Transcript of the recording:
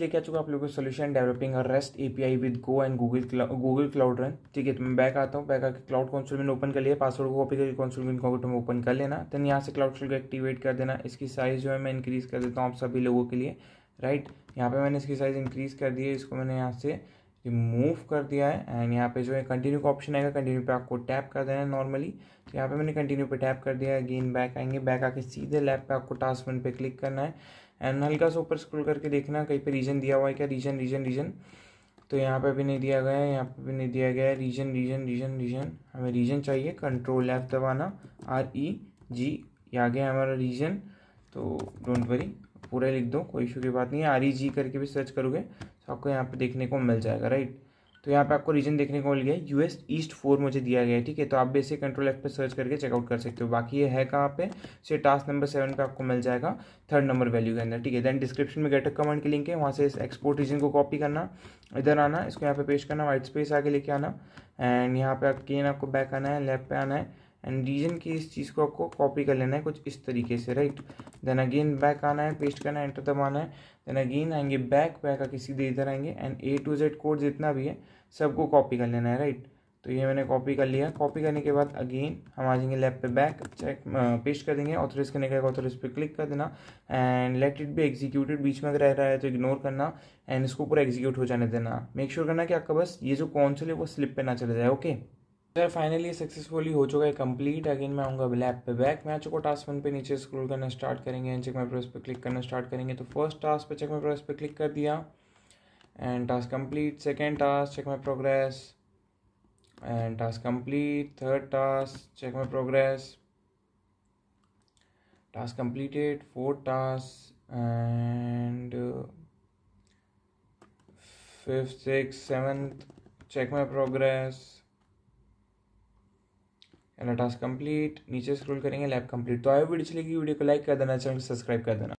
लेके आ चुका आप लोगों को सोल्यूशन डेवलपिंग और REST API with Go and Google Google Cloud Run ठीक है तो मैं बैक आता हूँ बैक आके क्लाउड कंसोल में ओपन कर लिया पासवर्ड को कॉपी करके कंसोल में इनको में ओपन कर लेना देन यहाँ से क्लाउड को एक्टिवेट कर देना इसकी साइज़ जो है मैं इंक्रीज़ कर देता हूँ आप सभी लोगों के लिए राइट यहाँ पर मैंने इसकी साइज़ इंक्रीज़ कर दी है इसको मैंने यहाँ से रिमूव कर दिया है एंड यहाँ पे जो है कंटिन्यू का ऑप्शन आएगा कंटिन्यू पे आपको टैप कर देना है नॉर्मली तो यहाँ पे मैंने कंटिन्यू पे टैप कर दिया है अगेन बैक आएंगे बैक आके सीधे लैप पे आपको टास्क वन पे क्लिक करना है एंड हल्का सा ऊपर स्क्रॉल करके देखना कहीं पे रीजन दिया हुआ है क्या रीजन रीजन रीजन तो यहाँ पे भी नहीं दिया गया है यहाँ पर भी नहीं दिया गया है रीजन रीजन रीजन रीजन हमें रीजन चाहिए कंट्रोल एफ दबाना आर ई जी ये आ गया हमारा रीजन तो डोंट वरी पूरा लिख दो कोई इशू की बात नहीं है आर ई जी करके भी सर्च करोगे तो आपको यहाँ पे देखने को मिल जाएगा राइट तो यहाँ पे आपको रीजन देखने को मिल गया यू यूएस ईस्ट फोर मुझे दिया गया है ठीक है तो आप बेसिक इसे कंट्रोल एफ पे सर्च करके चेकआउट कर सकते हो बाकी ये है कहाँ पे से टास्क नंबर सेवन पे आपको मिल जाएगा थर्ड नंबर वैल्यू के अंदर ठीक है देन डिस्क्रिप्शन में गेटअप कमांड की लिंक है वहाँ से इस एक्सपोर्ट रीजन को कॉपी करना इधर आना इसको यहाँ पे पेश करना वाइट स्पेस आगे लेके आना एंड यहाँ पे आपके आपको बैक आना है लेफ्ट पे आना है एंड रीजन की इस चीज़ को आपको कॉपी कर लेना है कुछ इस तरीके से राइट देन अगेन बैक आना है पेस्ट करना है एंटर दबाना है देन अगेन आएंगे बैक बैक आके सीधे इधर आएंगे and A to Z code जितना भी है सबको कॉपी कर लेना है राइट तो ये मैंने कॉपी कर लिया कॉपी करने के बाद अगेन हम आ जाएंगे लैब पे बैक चेक पेस्ट कर देंगे ऑथोराइज करने का ऑथोराइज पे क्लिक कर देना and let it be executed बीच में अगर रह रहा है तो इग्नोर करना एंड इसको पूरा एग्जीक्यूट हो जाने देना मेक श्योर sure करना कि आपका बस ये जो कौनसल है वो स्लिप पे ना चले जाए okay okay? Sir finally successfully हो चुका है कंप्लीट अगेन मैं आऊँगा ब्लैक पे बैक मैं आ चुका टास्क वन पे नीचे स्क्रॉल करना स्टार्ट करेंगे एंड चेक माई प्रोस पे क्लिक करना स्टार्ट करेंगे तो फर्स्ट टास्क पे चेक माई प्रोस पे क्लिक कर दिया and task complete second task check my progress and task complete third task check my progress task completed fourth task and fifth six seventh check my progress and task complete नीचे scroll करेंगे lab complete तो आयो video चलेगी video को like कर देना channel को subscribe कर देना